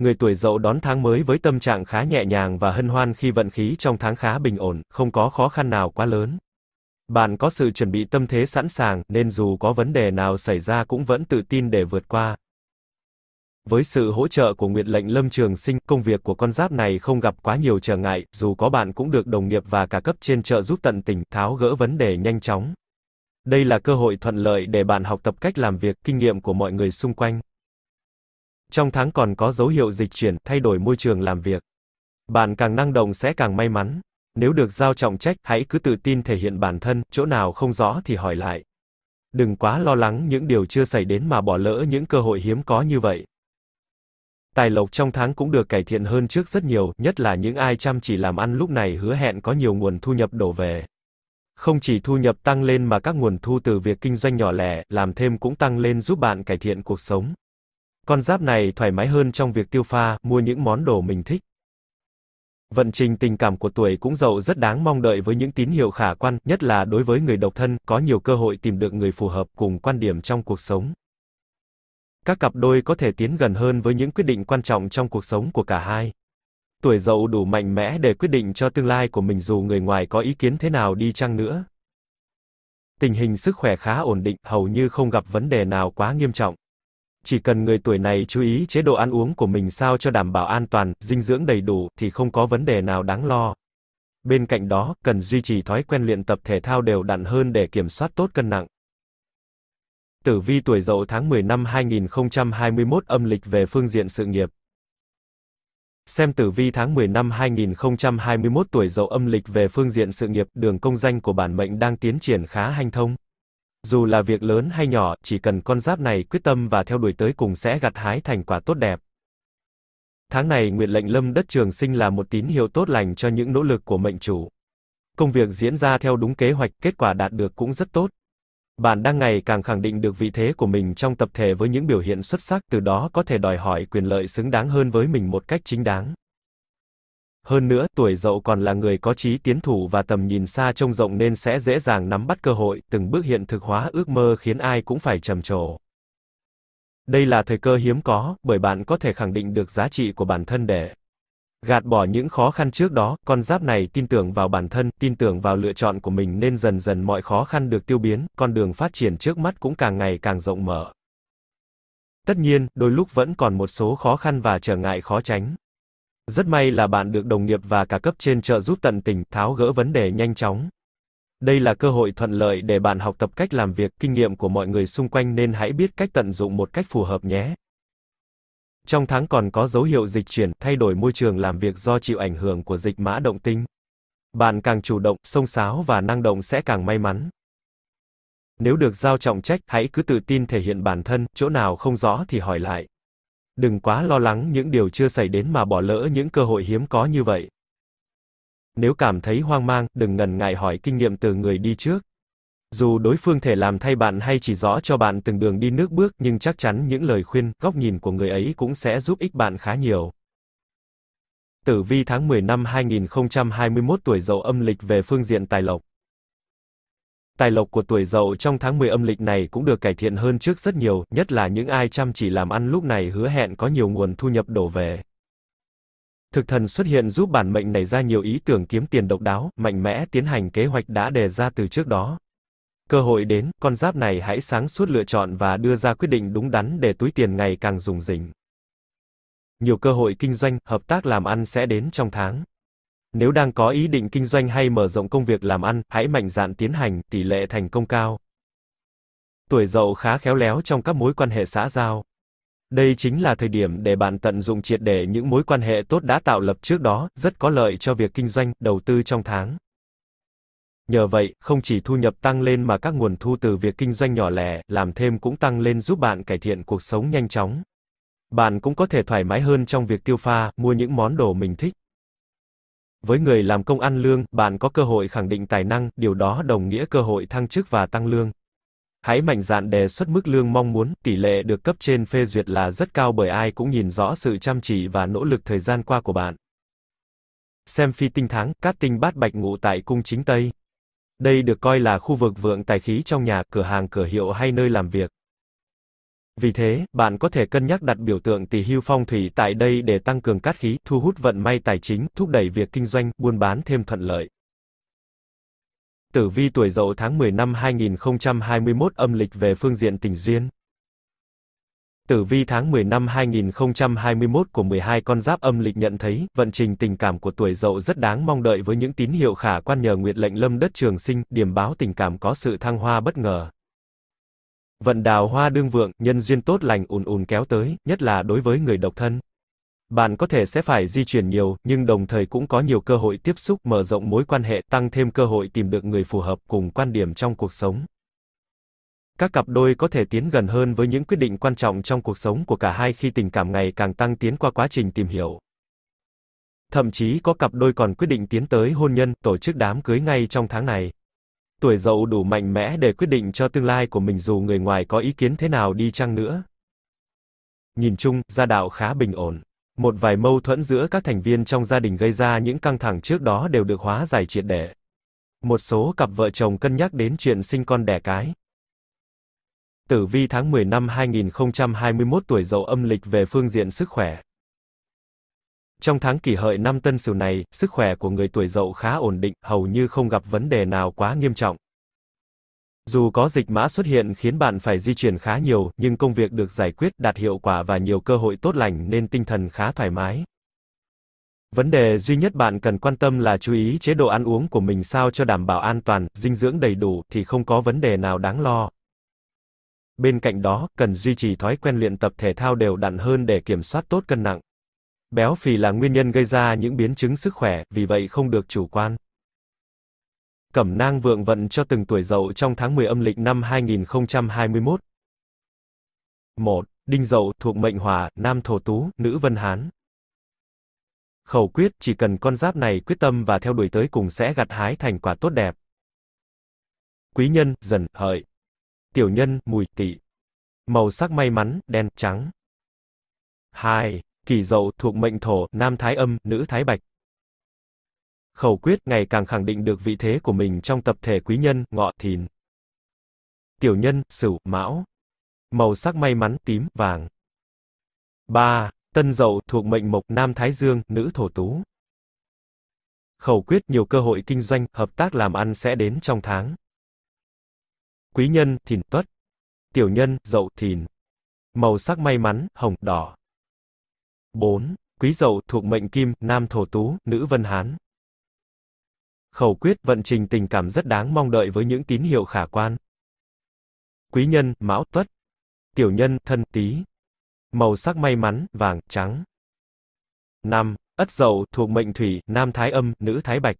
Người tuổi dậu đón tháng mới với tâm trạng khá nhẹ nhàng và hân hoan khi vận khí trong tháng khá bình ổn, không có khó khăn nào quá lớn. Bạn có sự chuẩn bị tâm thế sẵn sàng, nên dù có vấn đề nào xảy ra cũng vẫn tự tin để vượt qua. Với sự hỗ trợ của Nguyệt lệnh Lâm Trường Sinh, công việc của con giáp này không gặp quá nhiều trở ngại, dù có bạn cũng được đồng nghiệp và cả cấp trên trợ giúp tận tình, tháo gỡ vấn đề nhanh chóng. Đây là cơ hội thuận lợi để bạn học tập cách làm việc, kinh nghiệm của mọi người xung quanh. Trong tháng còn có dấu hiệu dịch chuyển, thay đổi môi trường làm việc. Bạn càng năng động sẽ càng may mắn. Nếu được giao trọng trách, hãy cứ tự tin thể hiện bản thân, chỗ nào không rõ thì hỏi lại. Đừng quá lo lắng những điều chưa xảy đến mà bỏ lỡ những cơ hội hiếm có như vậy. Tài lộc trong tháng cũng được cải thiện hơn trước rất nhiều, nhất là những ai chăm chỉ làm ăn lúc này hứa hẹn có nhiều nguồn thu nhập đổ về. Không chỉ thu nhập tăng lên mà các nguồn thu từ việc kinh doanh nhỏ lẻ, làm thêm cũng tăng lên giúp bạn cải thiện cuộc sống. Con giáp này thoải mái hơn trong việc tiêu pha, mua những món đồ mình thích. Vận trình tình cảm của tuổi cũng dậu rất đáng mong đợi với những tín hiệu khả quan, nhất là đối với người độc thân, có nhiều cơ hội tìm được người phù hợp cùng quan điểm trong cuộc sống. Các cặp đôi có thể tiến gần hơn với những quyết định quan trọng trong cuộc sống của cả hai. Tuổi dậu đủ mạnh mẽ để quyết định cho tương lai của mình dù người ngoài có ý kiến thế nào đi chăng nữa. Tình hình sức khỏe khá ổn định, hầu như không gặp vấn đề nào quá nghiêm trọng chỉ cần người tuổi này chú ý chế độ ăn uống của mình sao cho đảm bảo an toàn, dinh dưỡng đầy đủ thì không có vấn đề nào đáng lo. Bên cạnh đó, cần duy trì thói quen luyện tập thể thao đều đặn hơn để kiểm soát tốt cân nặng. Tử vi tuổi Dậu tháng 10 năm 2021 âm lịch về phương diện sự nghiệp. Xem tử vi tháng 10 năm 2021 tuổi Dậu âm lịch về phương diện sự nghiệp, đường công danh của bản mệnh đang tiến triển khá hanh thông. Dù là việc lớn hay nhỏ, chỉ cần con giáp này quyết tâm và theo đuổi tới cùng sẽ gặt hái thành quả tốt đẹp. Tháng này nguyệt lệnh lâm đất trường sinh là một tín hiệu tốt lành cho những nỗ lực của mệnh chủ. Công việc diễn ra theo đúng kế hoạch, kết quả đạt được cũng rất tốt. Bạn đang ngày càng khẳng định được vị thế của mình trong tập thể với những biểu hiện xuất sắc, từ đó có thể đòi hỏi quyền lợi xứng đáng hơn với mình một cách chính đáng hơn nữa tuổi dậu còn là người có trí tiến thủ và tầm nhìn xa trông rộng nên sẽ dễ dàng nắm bắt cơ hội, từng bước hiện thực hóa ước mơ khiến ai cũng phải trầm trồ. Đây là thời cơ hiếm có, bởi bạn có thể khẳng định được giá trị của bản thân để gạt bỏ những khó khăn trước đó, con giáp này tin tưởng vào bản thân, tin tưởng vào lựa chọn của mình nên dần dần mọi khó khăn được tiêu biến, con đường phát triển trước mắt cũng càng ngày càng rộng mở. Tất nhiên, đôi lúc vẫn còn một số khó khăn và trở ngại khó tránh. Rất may là bạn được đồng nghiệp và cả cấp trên trợ giúp tận tình, tháo gỡ vấn đề nhanh chóng. Đây là cơ hội thuận lợi để bạn học tập cách làm việc, kinh nghiệm của mọi người xung quanh nên hãy biết cách tận dụng một cách phù hợp nhé. Trong tháng còn có dấu hiệu dịch chuyển, thay đổi môi trường làm việc do chịu ảnh hưởng của dịch mã động tinh. Bạn càng chủ động, sông sáo và năng động sẽ càng may mắn. Nếu được giao trọng trách, hãy cứ tự tin thể hiện bản thân, chỗ nào không rõ thì hỏi lại. Đừng quá lo lắng những điều chưa xảy đến mà bỏ lỡ những cơ hội hiếm có như vậy. Nếu cảm thấy hoang mang, đừng ngần ngại hỏi kinh nghiệm từ người đi trước. Dù đối phương thể làm thay bạn hay chỉ rõ cho bạn từng đường đi nước bước, nhưng chắc chắn những lời khuyên, góc nhìn của người ấy cũng sẽ giúp ích bạn khá nhiều. Tử vi tháng 10 năm 2021 tuổi dậu âm lịch về phương diện tài lộc. Tài lộc của tuổi dậu trong tháng 10 âm lịch này cũng được cải thiện hơn trước rất nhiều, nhất là những ai chăm chỉ làm ăn lúc này hứa hẹn có nhiều nguồn thu nhập đổ về. Thực thần xuất hiện giúp bản mệnh nảy ra nhiều ý tưởng kiếm tiền độc đáo, mạnh mẽ tiến hành kế hoạch đã đề ra từ trước đó. Cơ hội đến, con giáp này hãy sáng suốt lựa chọn và đưa ra quyết định đúng đắn để túi tiền ngày càng rủng rỉnh. Nhiều cơ hội kinh doanh, hợp tác làm ăn sẽ đến trong tháng. Nếu đang có ý định kinh doanh hay mở rộng công việc làm ăn, hãy mạnh dạn tiến hành, tỷ lệ thành công cao. Tuổi dậu khá khéo léo trong các mối quan hệ xã giao. Đây chính là thời điểm để bạn tận dụng triệt để những mối quan hệ tốt đã tạo lập trước đó, rất có lợi cho việc kinh doanh, đầu tư trong tháng. Nhờ vậy, không chỉ thu nhập tăng lên mà các nguồn thu từ việc kinh doanh nhỏ lẻ, làm thêm cũng tăng lên giúp bạn cải thiện cuộc sống nhanh chóng. Bạn cũng có thể thoải mái hơn trong việc tiêu pha, mua những món đồ mình thích. Với người làm công ăn lương, bạn có cơ hội khẳng định tài năng, điều đó đồng nghĩa cơ hội thăng chức và tăng lương. Hãy mạnh dạn đề xuất mức lương mong muốn, tỷ lệ được cấp trên phê duyệt là rất cao bởi ai cũng nhìn rõ sự chăm chỉ và nỗ lực thời gian qua của bạn. Xem phi tinh tháng, cát tinh bát bạch ngụ tại cung chính Tây. Đây được coi là khu vực vượng tài khí trong nhà, cửa hàng, cửa hiệu hay nơi làm việc. Vì thế, bạn có thể cân nhắc đặt biểu tượng tỷ hưu phong thủy tại đây để tăng cường cát khí, thu hút vận may tài chính, thúc đẩy việc kinh doanh, buôn bán thêm thuận lợi. Tử vi tuổi Dậu tháng 10 năm 2021 âm lịch về phương diện tình duyên. Tử vi tháng 10 năm 2021 của 12 con giáp âm lịch nhận thấy, vận trình tình cảm của tuổi Dậu rất đáng mong đợi với những tín hiệu khả quan nhờ nguyệt lệnh lâm đất trường sinh, điểm báo tình cảm có sự thăng hoa bất ngờ. Vận đào hoa đương vượng, nhân duyên tốt lành ùn ùn kéo tới, nhất là đối với người độc thân. Bạn có thể sẽ phải di chuyển nhiều, nhưng đồng thời cũng có nhiều cơ hội tiếp xúc, mở rộng mối quan hệ, tăng thêm cơ hội tìm được người phù hợp cùng quan điểm trong cuộc sống. Các cặp đôi có thể tiến gần hơn với những quyết định quan trọng trong cuộc sống của cả hai khi tình cảm ngày càng tăng tiến qua quá trình tìm hiểu. Thậm chí có cặp đôi còn quyết định tiến tới hôn nhân, tổ chức đám cưới ngay trong tháng này tuổi dậu đủ mạnh mẽ để quyết định cho tương lai của mình dù người ngoài có ý kiến thế nào đi chăng nữa. Nhìn chung, gia đạo khá bình ổn. Một vài mâu thuẫn giữa các thành viên trong gia đình gây ra những căng thẳng trước đó đều được hóa giải triệt để. Một số cặp vợ chồng cân nhắc đến chuyện sinh con đẻ cái. Tử vi tháng 10 năm 2021 tuổi dậu âm lịch về phương diện sức khỏe. Trong tháng kỷ hợi năm tân sửu này, sức khỏe của người tuổi dậu khá ổn định, hầu như không gặp vấn đề nào quá nghiêm trọng. Dù có dịch mã xuất hiện khiến bạn phải di chuyển khá nhiều, nhưng công việc được giải quyết đạt hiệu quả và nhiều cơ hội tốt lành nên tinh thần khá thoải mái. Vấn đề duy nhất bạn cần quan tâm là chú ý chế độ ăn uống của mình sao cho đảm bảo an toàn, dinh dưỡng đầy đủ thì không có vấn đề nào đáng lo. Bên cạnh đó, cần duy trì thói quen luyện tập thể thao đều đặn hơn để kiểm soát tốt cân nặng. Béo phì là nguyên nhân gây ra những biến chứng sức khỏe, vì vậy không được chủ quan. Cẩm nang vượng vận cho từng tuổi dậu trong tháng 10 âm lịch năm 2021. 1. Đinh dậu thuộc mệnh hỏa, nam thổ tú, nữ vân hán. Khẩu quyết chỉ cần con giáp này quyết tâm và theo đuổi tới cùng sẽ gặt hái thành quả tốt đẹp. Quý nhân, dần, hợi. Tiểu nhân, mùi, tỵ. Màu sắc may mắn, đen, trắng. 2 kỷ dậu thuộc mệnh thổ, nam thái âm, nữ thái bạch. Khẩu quyết ngày càng khẳng định được vị thế của mình trong tập thể quý nhân, ngọ, thìn. Tiểu nhân, sửu, mão. Màu sắc may mắn tím, vàng. 3. Tân dậu thuộc mệnh mộc, nam thái dương, nữ thổ tú. Khẩu quyết nhiều cơ hội kinh doanh, hợp tác làm ăn sẽ đến trong tháng. Quý nhân, thìn tuất. Tiểu nhân, dậu, thìn. Màu sắc may mắn, hồng, đỏ. 4. Quý dậu thuộc mệnh kim, nam thổ tú, nữ vân hán. Khẩu quyết vận trình tình cảm rất đáng mong đợi với những tín hiệu khả quan. Quý nhân, mão tuất. Tiểu nhân, thân tí. Màu sắc may mắn, vàng, trắng. 5. Ất dậu thuộc mệnh thủy, nam thái âm, nữ thái bạch.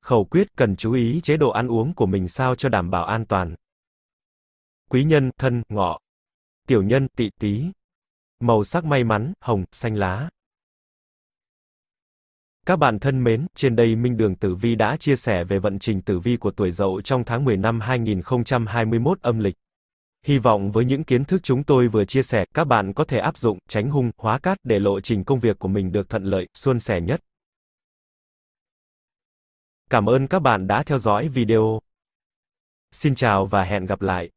Khẩu quyết cần chú ý chế độ ăn uống của mình sao cho đảm bảo an toàn. Quý nhân, thân, ngọ. Tiểu nhân, tị tí. Màu sắc may mắn, hồng, xanh lá. Các bạn thân mến, trên đây Minh Đường Tử Vi đã chia sẻ về vận trình tử vi của tuổi Dậu trong tháng 10 năm 2021 âm lịch. Hy vọng với những kiến thức chúng tôi vừa chia sẻ, các bạn có thể áp dụng, tránh hung, hóa cát để lộ trình công việc của mình được thuận lợi, suôn sẻ nhất. Cảm ơn các bạn đã theo dõi video. Xin chào và hẹn gặp lại.